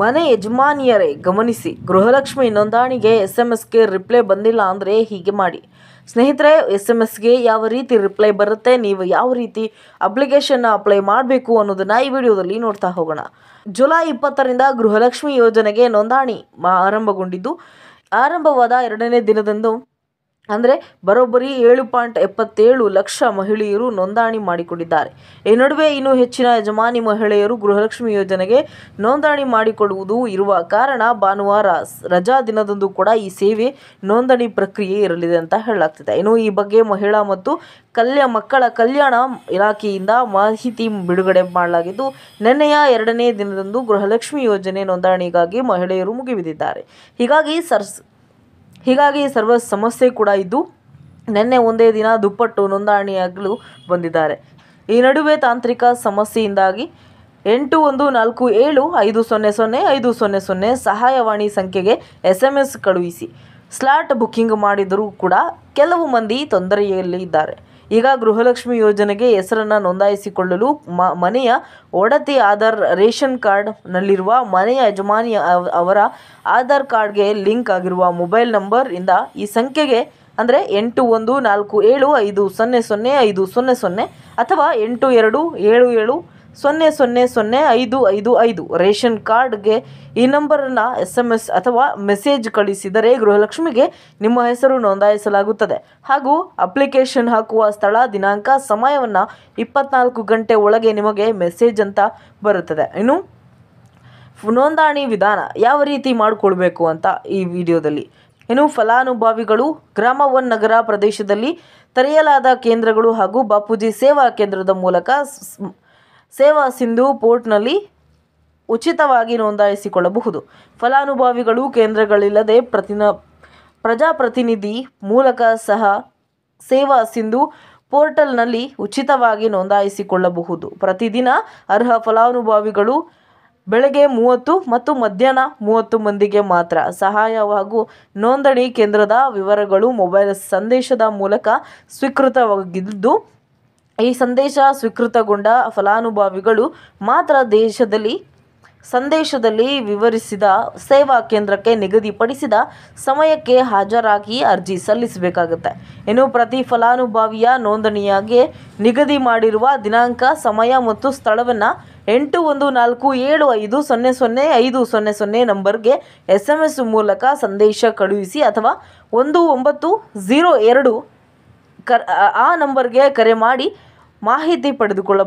ಮನೆ ಯಜಮಾನಿಯರೇ ಗಮನಿಸಿ ಗೃಹಲಕ್ಷ್ಮಿ ನೋಂದಣಿಗೆ ಎಸ್ ಎಮ್ ಎಸ್ಗೆ ರಿಪ್ಲೈ ಬಂದಿಲ್ಲ ಅಂದರೆ ಹೀಗೆ ಮಾಡಿ ಸ್ನೇಹಿತರೆ ಎಸ್ ಎಮ್ ಎಸ್ಗೆ ಯಾವ ರೀತಿ ರಿಪ್ಲೈ ಬರುತ್ತೆ ನೀವು ಯಾವ ರೀತಿ ಅಪ್ಲಿಕೇಶನ್ನ ಅಪ್ಲೈ ಮಾಡಬೇಕು ಅನ್ನೋದನ್ನು ಈ ವಿಡಿಯೋದಲ್ಲಿ ನೋಡ್ತಾ ಹೋಗೋಣ ಜುಲೈ ಇಪ್ಪತ್ತರಿಂದ ಗೃಹಲಕ್ಷ್ಮಿ ಯೋಜನೆಗೆ ನೋಂದಣಿ ಆರಂಭಗೊಂಡಿದ್ದು ಆರಂಭವಾದ ಎರಡನೇ ದಿನದಂದು ಅಂದರೆ ಬರೋಬ್ಬರಿ ಏಳು ಪಾಯಿಂಟ್ ಎಪ್ಪತ್ತೇಳು ಲಕ್ಷ ಮಹಿಳೆಯರು ನೋಂದಣಿ ಮಾಡಿಕೊಂಡಿದ್ದಾರೆ ಈ ನಡುವೆ ಇನ್ನೂ ಹೆಚ್ಚಿನ ಯಜಮಾನಿ ಮಹಿಳೆಯರು ಗೃಹಲಕ್ಷ್ಮಿ ಯೋಜನೆಗೆ ನೋಂದಣಿ ಮಾಡಿಕೊಳ್ಳುವುದು ಇರುವ ಕಾರಣ ಭಾನುವಾರ ರಜಾ ದಿನದಂದು ಕೂಡ ಈ ಸೇವೆ ನೋಂದಣಿ ಪ್ರಕ್ರಿಯೆ ಇರಲಿದೆ ಅಂತ ಹೇಳಲಾಗ್ತಿದೆ ಇನ್ನು ಈ ಬಗ್ಗೆ ಮಹಿಳಾ ಮತ್ತು ಕಲ್ಯಾ ಮಕ್ಕಳ ಕಲ್ಯಾಣ ಇಲಾಖೆಯಿಂದ ಮಾಹಿತಿ ಬಿಡುಗಡೆ ಮಾಡಲಾಗಿದ್ದು ನಿನ್ನೆಯ ಎರಡನೇ ದಿನದಂದು ಗೃಹಲಕ್ಷ್ಮಿ ಯೋಜನೆ ನೋಂದಣಿಗಾಗಿ ಮಹಿಳೆಯರು ಮುಗಿಬಿದ್ದಿದ್ದಾರೆ ಹೀಗಾಗಿ ಸರ್ಸ್ ಹೀಗಾಗಿ ಸರ್ವ ಸಮಸ್ಯೆ ಕೂಡ ಇದ್ದು ನಿನ್ನೆ ಒಂದೇ ದಿನ ದುಪ್ಪಟ್ಟು ನೋಂದಣಿಯಾಗಲು ಬಂದಿದ್ದಾರೆ ಈ ನಡುವೆ ತಾಂತ್ರಿಕ ಸಮಸ್ಯೆಯಿಂದಾಗಿ ಎಂಟು ಒಂದು ನಾಲ್ಕು ಏಳು ಐದು ಸೊನ್ನೆ ಸೊನ್ನೆ ಐದು ಸೊನ್ನೆ ಸೊನ್ನೆ ಸಹಾಯವಾಣಿ ಸಂಖ್ಯೆಗೆ ಎಸ್ ಎಮ್ ಎಸ್ ಕಳುಹಿಸಿ ಸ್ಲಾಟ್ ಬುಕ್ಕಿಂಗ್ ಮಾಡಿದರೂ ಕೂಡ ಕೆಲವು ಮಂದಿ ತೊಂದರೆಯಲ್ಲಿ ಇದ್ದಾರೆ ಈಗ ಗೃಹಲಕ್ಷ್ಮಿ ಯೋಜನೆಗೆ ಹೆಸರನ್ನು ನೋಂದಾಯಿಸಿಕೊಳ್ಳಲು ಮನೆಯ ಒಡತಿ ಆಧಾರ್ ರೇಷನ್ ಕಾರ್ಡ್ನಲ್ಲಿರುವ ಮನೆಯ ಯಜಮಾನಿ ಅವರ ಆಧಾರ್ ಕಾರ್ಡ್ಗೆ ಲಿಂಕ್ ಆಗಿರುವ ಮೊಬೈಲ್ ನಂಬರ್ ಇಂದ ಈ ಸಂಖ್ಯೆಗೆ ಅಂದರೆ ಎಂಟು ಒಂದು ನಾಲ್ಕು ಏಳು ಐದು ಸೊನ್ನೆ ಸೊನ್ನೆ ಐದು ಸೊನ್ನೆ ಸೊನ್ನೆ ಅಥವಾ ಎಂಟು ಎರಡು ಏಳು ಏಳು ಸೊನ್ನೆ ಸೊನ್ನೆ ಸೊನ್ನೆ ಐದು ಐದು ಐದು ರೇಷನ್ ಕಾರ್ಡ್ಗೆ ಈ ನಂಬರನ್ನ ಎಸ್ ಎಂ ಎಸ್ ಅಥವಾ ಮೆಸೇಜ್ ಕಳಿಸಿದರೆ ಗೃಹಲಕ್ಷ್ಮಿಗೆ ನಿಮ್ಮ ಹೆಸರು ನೋಂದಾಯಿಸಲಾಗುತ್ತದೆ ಹಾಗೂ ಅಪ್ಲಿಕೇಶನ್ ಹಾಕುವ ಸ್ಥಳ ದಿನಾಂಕ ಸಮಯವನ್ನು ಇಪ್ಪತ್ನಾಲ್ಕು ಗಂಟೆ ಒಳಗೆ ನಿಮಗೆ ಮೆಸೇಜ್ ಅಂತ ಬರುತ್ತದೆ ಇನ್ನು ನೋಂದಣಿ ವಿಧಾನ ಯಾವ ರೀತಿ ಮಾಡಿಕೊಳ್ಬೇಕು ಅಂತ ಈ ವಿಡಿಯೋದಲ್ಲಿ ಇನ್ನು ಫಲಾನುಭವಿಗಳು ಗ್ರಾಮ ಒನ್ ನಗರ ಪ್ರದೇಶದಲ್ಲಿ ತೆರೆಯಲಾದ ಕೇಂದ್ರಗಳು ಹಾಗೂ ಬಾಪೂಜಿ ಸೇವಾ ಕೇಂದ್ರದ ಮೂಲಕ ಸೇವಾ ಸಿಂಧು ಪೋರ್ಟ್ನಲ್ಲಿ ಉಚಿತವಾಗಿ ನೋಂದಾಯಿಸಿಕೊಳ್ಳಬಹುದು ಫಲಾನುಭವಿಗಳು ಕೇಂದ್ರಗಳಿಲ್ಲದೆ ಪ್ರತಿನ ಪ್ರಜಾಪ್ರತಿನಿಧಿ ಮೂಲಕ ಸಹ ಸೇವಾ ಸಿಂಧು ಪೋರ್ಟಲ್ನಲ್ಲಿ ಉಚಿತವಾಗಿ ನೋಂದಾಯಿಸಿಕೊಳ್ಳಬಹುದು ಪ್ರತಿದಿನ ಅರ್ಹ ಫಲಾನುಭವಿಗಳು ಬೆಳಗ್ಗೆ ಮೂವತ್ತು ಮತ್ತು ಮಧ್ಯಾಹ್ನ ಮೂವತ್ತು ಮಂದಿಗೆ ಮಾತ್ರ ಸಹಾಯ ಹಾಗೂ ನೋಂದಣಿ ಕೇಂದ್ರದ ವಿವರಗಳು ಮೊಬೈಲ್ ಸಂದೇಶದ ಮೂಲಕ ಸ್ವೀಕೃತವಾಗಿದ್ದು ಈ ಸಂದೇಶ ಸ್ವೀಕೃತಗೊಂಡ ಫಲಾನುಭವಿಗಳು ಮಾತ್ರ ದೇಶದಲ್ಲಿ ಸಂದೇಶದಲ್ಲಿ ವಿವರಿಸಿದ ಸೇವಾ ಕೇಂದ್ರಕ್ಕೆ ನಿಗದಿಪಡಿಸಿದ ಸಮಯಕ್ಕೆ ಹಾಜರಾಗಿ ಅರ್ಜಿ ಸಲ್ಲಿಸಬೇಕಾಗುತ್ತೆ ಇನ್ನು ಪ್ರತಿ ಫಲಾನುಭವಿಯ ನೋಂದಣಿಯಾಗಿ ನಿಗದಿ ಮಾಡಿರುವ ದಿನಾಂಕ ಸಮಯ ಮತ್ತು ಸ್ಥಳವನ್ನು ಎಂಟು ಒಂದು ನಾಲ್ಕು ಏಳು ಐದು ಸೊನ್ನೆ ಸೊನ್ನೆ ಐದು ಸೊನ್ನೆ ಸೊನ್ನೆ ನಂಬರ್ಗೆ ಎಸ್ ಎಂ ಎಸ್ ಮೂಲಕ ಸಂದೇಶ ಕಳುಹಿಸಿ ಅಥವಾ ಒಂದು ಒಂಬತ್ತು ಝೀರೋ ಎರಡು ಕರ್ ಆ ನಂಬರ್ಗೆ ಕರೆ ಮಾಡಿ மாஹித்தை படுதுகொல